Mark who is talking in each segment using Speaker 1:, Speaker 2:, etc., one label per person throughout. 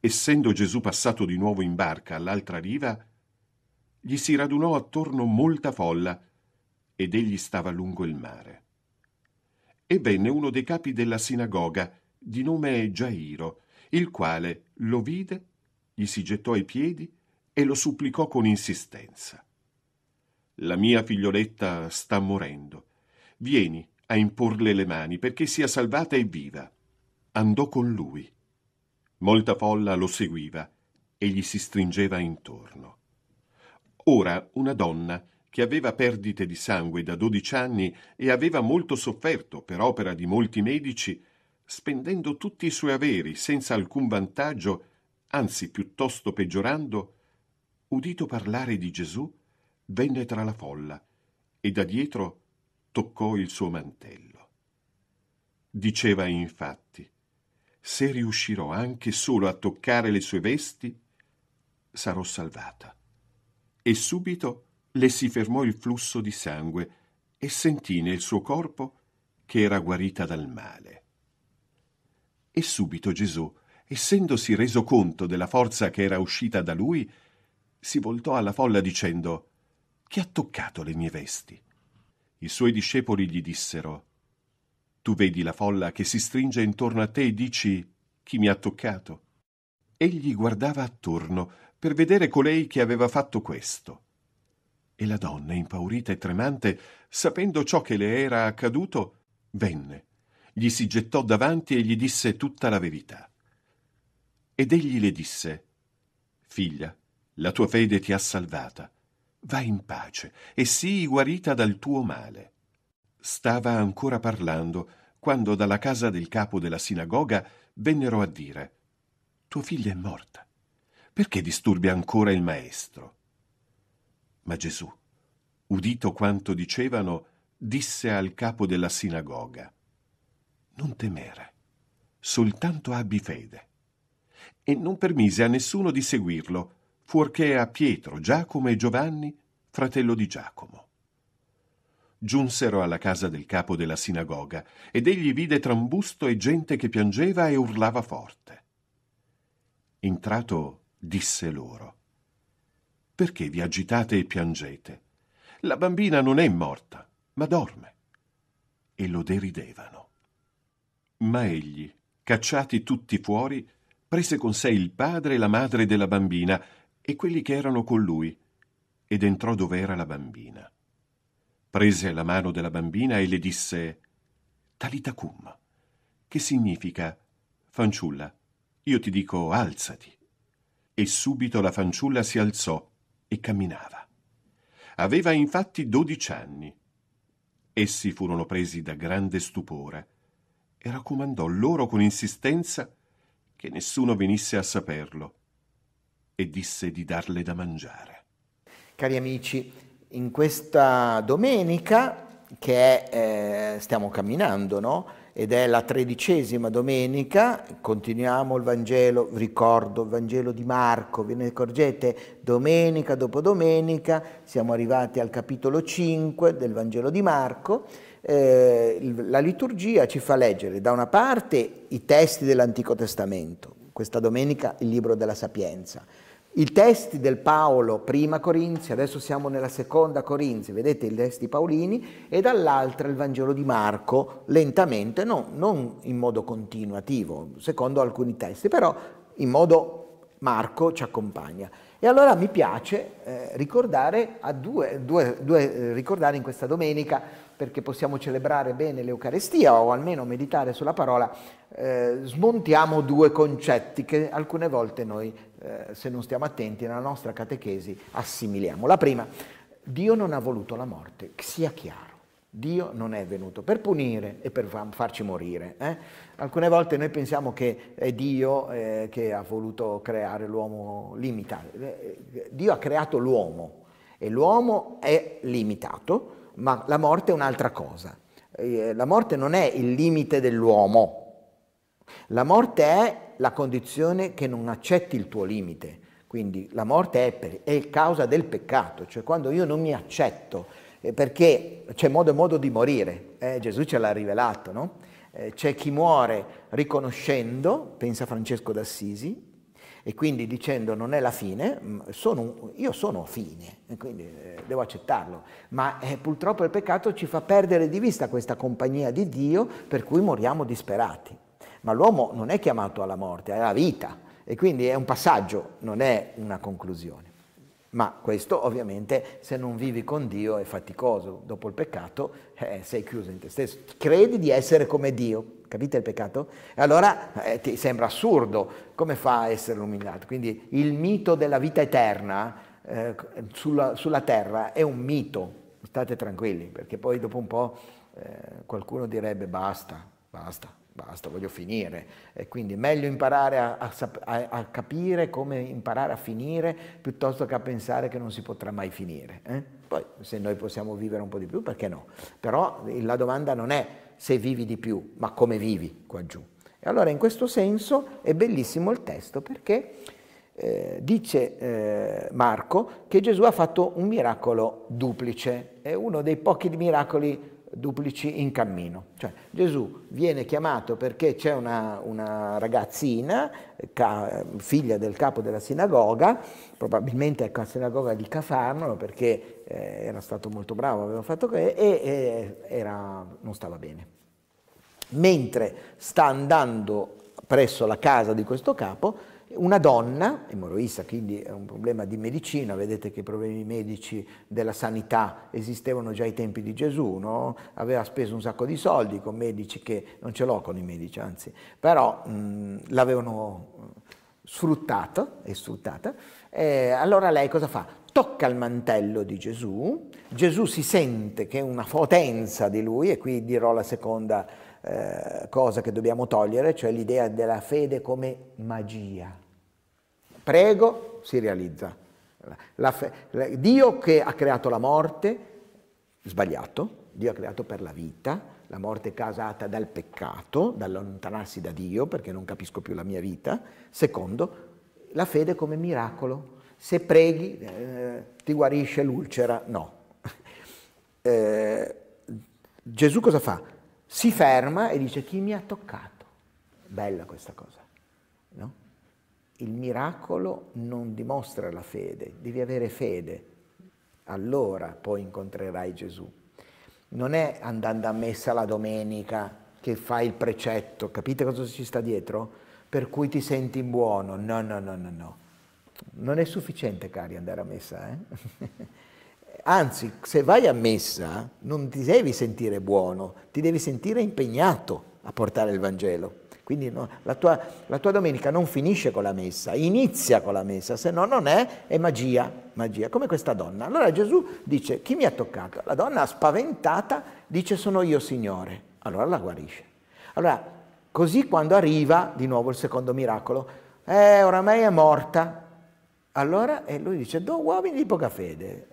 Speaker 1: Essendo Gesù passato di nuovo in barca all'altra riva, gli si radunò attorno molta folla ed egli stava lungo il mare. E venne uno dei capi della sinagoga, di nome Giairo, il quale lo vide, gli si gettò ai piedi e lo supplicò con insistenza. La mia figlioletta sta morendo. Vieni a imporle le mani perché sia salvata e viva. Andò con lui. Molta folla lo seguiva e gli si stringeva intorno. Ora una donna che aveva perdite di sangue da dodici anni e aveva molto sofferto per opera di molti medici, spendendo tutti i suoi averi senza alcun vantaggio, anzi piuttosto peggiorando, udito parlare di Gesù, venne tra la folla e da dietro toccò il suo mantello. Diceva infatti, se riuscirò anche solo a toccare le sue vesti, sarò salvata. E subito le si fermò il flusso di sangue e sentì nel suo corpo che era guarita dal male. E subito Gesù, essendosi reso conto della forza che era uscita da lui, si voltò alla folla dicendo chi ha toccato le mie vesti? I suoi discepoli gli dissero, Tu vedi la folla che si stringe intorno a te e dici, Chi mi ha toccato? Egli guardava attorno per vedere colei che aveva fatto questo. E la donna, impaurita e tremante, sapendo ciò che le era accaduto, venne, gli si gettò davanti e gli disse tutta la verità. Ed egli le disse, Figlia, la tua fede ti ha salvata va in pace e sii guarita dal tuo male. Stava ancora parlando quando dalla casa del capo della sinagoga vennero a dire Tua figlia è morta. Perché disturbi ancora il maestro? Ma Gesù, udito quanto dicevano, disse al capo della sinagoga Non temere, soltanto abbi fede. E non permise a nessuno di seguirlo, fuorché a Pietro, Giacomo e Giovanni, fratello di Giacomo. Giunsero alla casa del capo della sinagoga ed egli vide trambusto e gente che piangeva e urlava forte. Entrato, disse loro, Perché vi agitate e piangete? La bambina non è morta, ma dorme. E lo deridevano. Ma egli, cacciati tutti fuori, prese con sé il padre e la madre della bambina e quelli che erano con lui, ed entrò dov'era la bambina. Prese la mano della bambina e le disse Talitacum, che significa fanciulla, io ti dico alzati. E subito la fanciulla si alzò e camminava. Aveva infatti dodici anni. Essi furono presi da grande stupore e raccomandò loro con insistenza che nessuno venisse a saperlo e disse di darle da mangiare.
Speaker 2: Cari amici, in questa domenica che è, eh, stiamo camminando, no? Ed è la tredicesima domenica, continuiamo il Vangelo, ricordo il Vangelo di Marco, ve ne accorgete? Domenica dopo domenica siamo arrivati al capitolo 5 del Vangelo di Marco. Eh, la liturgia ci fa leggere da una parte i testi dell'Antico Testamento, questa domenica il libro della Sapienza, i testi del Paolo, prima Corinzi, adesso siamo nella seconda Corinzi, vedete i testi paolini, e dall'altra il Vangelo di Marco, lentamente, no, non in modo continuativo, secondo alcuni testi, però in modo Marco ci accompagna. E allora mi piace eh, ricordare, due, due, due, eh, ricordare in questa domenica, perché possiamo celebrare bene l'Eucarestia o almeno meditare sulla parola, eh, smontiamo due concetti che alcune volte noi eh, se non stiamo attenti, nella nostra catechesi assimiliamo. La prima, Dio non ha voluto la morte, sia chiaro. Dio non è venuto per punire e per farci morire. Eh? Alcune volte noi pensiamo che è Dio eh, che ha voluto creare l'uomo limitato. Eh, eh, Dio ha creato l'uomo e l'uomo è limitato, ma la morte è un'altra cosa. La morte non è il limite dell'uomo, la morte è la condizione che non accetti il tuo limite. Quindi la morte è, per, è causa del peccato, cioè quando io non mi accetto, eh, perché c'è modo e modo di morire, eh, Gesù ce l'ha rivelato, no? eh, c'è chi muore riconoscendo, pensa Francesco d'Assisi, e quindi dicendo non è la fine, sono, io sono fine, e quindi eh, devo accettarlo. Ma eh, purtroppo il peccato ci fa perdere di vista questa compagnia di Dio per cui moriamo disperati ma l'uomo non è chiamato alla morte, è alla vita e quindi è un passaggio, non è una conclusione. Ma questo ovviamente se non vivi con Dio è faticoso, dopo il peccato eh, sei chiuso in te stesso, credi di essere come Dio, capite il peccato? E allora eh, ti sembra assurdo come fa a essere illuminato. Quindi il mito della vita eterna eh, sulla, sulla, terra è un mito, state tranquilli perché poi dopo un po' eh, qualcuno direbbe basta, basta, basta, voglio finire. E quindi è meglio imparare a, a, a, capire come imparare a finire piuttosto che a pensare che non si potrà mai finire. Eh? Poi se noi possiamo vivere un po' di più, perché no? Però la domanda non è se vivi di più, ma come vivi qua giù. E allora in questo senso è bellissimo il testo perché eh, dice eh, Marco che Gesù ha fatto un miracolo duplice, è uno dei pochi miracoli duplici in cammino. Cioè, Gesù viene chiamato perché c'è una, una, ragazzina, ca, figlia del capo della sinagoga, probabilmente ecco la sinagoga di Cafarno perché eh, era stato molto bravo, aveva fatto che, e, e era, non stava bene. Mentre sta andando presso la casa di questo capo, una donna, emorroista, quindi è un problema di medicina, vedete che i problemi medici della sanità esistevano già ai tempi di Gesù, no? aveva speso un sacco di soldi con medici che non ce l'ho con i medici, anzi, però l'avevano sfruttato e sfruttata eh, allora lei cosa fa? Tocca il mantello di Gesù, Gesù si sente che è una potenza di lui, e qui dirò la seconda eh, cosa che dobbiamo togliere, cioè l'idea della fede come magia. Prego, si realizza. La fe- la- Dio che ha creato la morte, sbagliato, Dio ha creato per la vita, la morte casata dal peccato, dall'allontanarsi da Dio perché non capisco più la mia vita. Secondo, la fede come miracolo. Se preghi eh, ti guarisce l'ulcera, no. Eh, Gesù cosa fa? Si ferma e dice chi mi ha toccato. Bella questa cosa, no? Il miracolo non dimostra la fede, devi avere fede, allora poi incontrerai Gesù. Non è andando a messa la domenica che fai il precetto, capite cosa ci sta dietro? per cui ti senti buono. No, no, no, no, no. Non è sufficiente, cari, andare a messa. Eh? Anzi, se vai a messa non ti devi sentire buono, ti devi sentire impegnato a portare il Vangelo. Quindi no, la, tua, la, tua, domenica non finisce con la messa, inizia con la messa, se no non è, è magia, magia, come questa donna. Allora Gesù dice, chi mi ha toccato? La donna spaventata dice, sono io Signore. Allora la guarisce. Allora Così quando arriva, di nuovo il secondo miracolo, eh, oramai è morta. Allora e lui dice, do uomini di poca fede,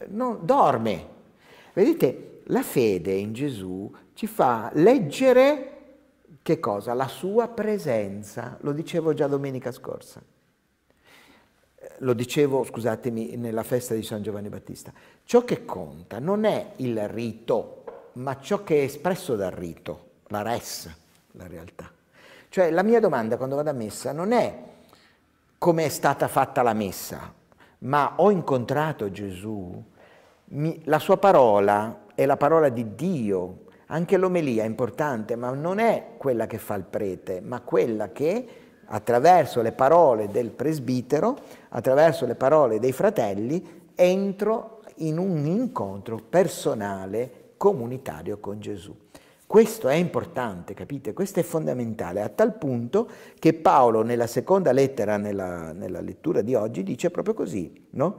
Speaker 2: eh, non, dorme. Vedete, la fede in Gesù ci fa leggere che cosa? La sua presenza, lo dicevo già domenica scorsa. Eh, lo dicevo, scusatemi, nella festa di San Giovanni Battista. Ciò che conta non è il rito, ma ciò che è espresso dal rito, la res la realtà. Cioè la mia domanda quando vado a messa non è come è stata fatta la messa, ma ho incontrato Gesù, mi, la sua parola è la parola di Dio, anche l'omelia è importante, ma non è quella che fa il prete, ma quella che attraverso le parole del presbitero, attraverso le parole dei fratelli, entro in un incontro personale, comunitario con Gesù. Questo è importante, capite? Questo è fondamentale, a tal punto che Paolo nella seconda lettera, nella, nella lettura di oggi, dice proprio così, no?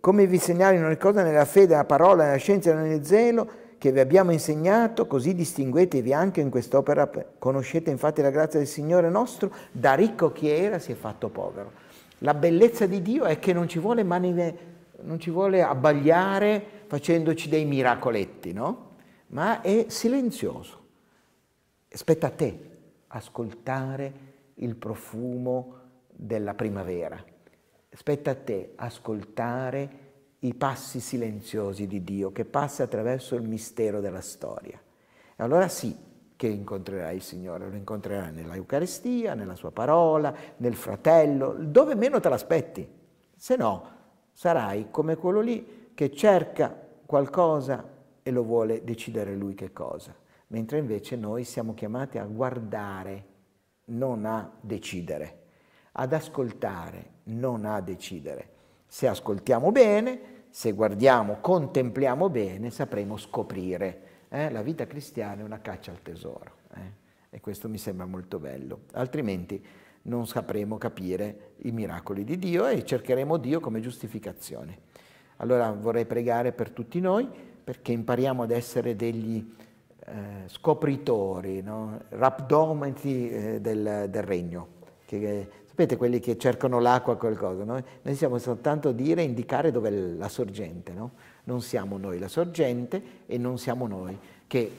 Speaker 2: Come vi segnalo in ogni cosa nella fede, nella parola, nella scienza e nel zelo che vi abbiamo insegnato, così distinguetevi anche in quest'opera, conoscete infatti la grazia del Signore nostro, da ricco chi era si è fatto povero. La bellezza di Dio è che non ci vuole, manive, non ci vuole abbagliare facendoci dei miracoletti, no? ma è silenzioso. Aspetta a te ascoltare il profumo della primavera. Aspetta a te ascoltare i passi silenziosi di Dio che passa attraverso il mistero della storia. E allora sì che incontrerai il Signore, lo incontrerai nella nella sua parola, nel fratello, dove meno te l'aspetti. Se no, sarai come quello lì che cerca qualcosa e lo vuole decidere lui che cosa, mentre invece noi siamo chiamati a guardare, non a decidere, ad ascoltare, non a decidere. Se ascoltiamo bene, se guardiamo, contempliamo bene, sapremo scoprire. Eh? La vita cristiana è una caccia al tesoro eh? e questo mi sembra molto bello, altrimenti non sapremo capire i miracoli di Dio e cercheremo Dio come giustificazione. Allora vorrei pregare per tutti noi perché impariamo ad essere degli eh, scopritori, no? rapdomenti eh, del, del, regno. Che, eh, sapete quelli che cercano l'acqua qualcosa, no? noi siamo soltanto dire, indicare dove è la sorgente, no? non siamo noi la sorgente e non siamo noi che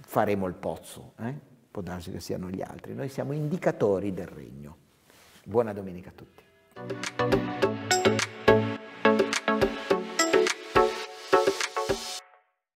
Speaker 2: faremo il pozzo, eh? può darsi che siano gli altri, noi siamo indicatori del regno. Buona domenica a tutti.